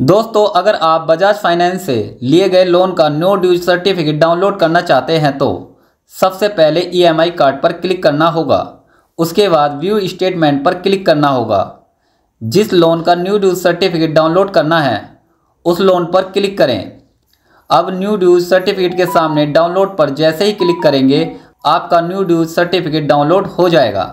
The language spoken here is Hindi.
दोस्तों अगर आप बजाज फाइनेंस से लिए गए लोन का नो ड्यूज सर्टिफिकेट डाउनलोड करना चाहते हैं तो सबसे पहले ईएमआई e कार्ड पर क्लिक करना होगा उसके बाद व्यू स्टेटमेंट पर क्लिक करना होगा जिस लोन का न्यू ड्यूज सर्टिफिकेट डाउनलोड करना है उस लोन पर क्लिक करें अब न्यू ड्यूज सर्टिफिकेट के सामने डाउनलोड पर जैसे ही क्लिक करेंगे आपका न्यू ड्यूज सर्टिफिकेट डाउनलोड हो जाएगा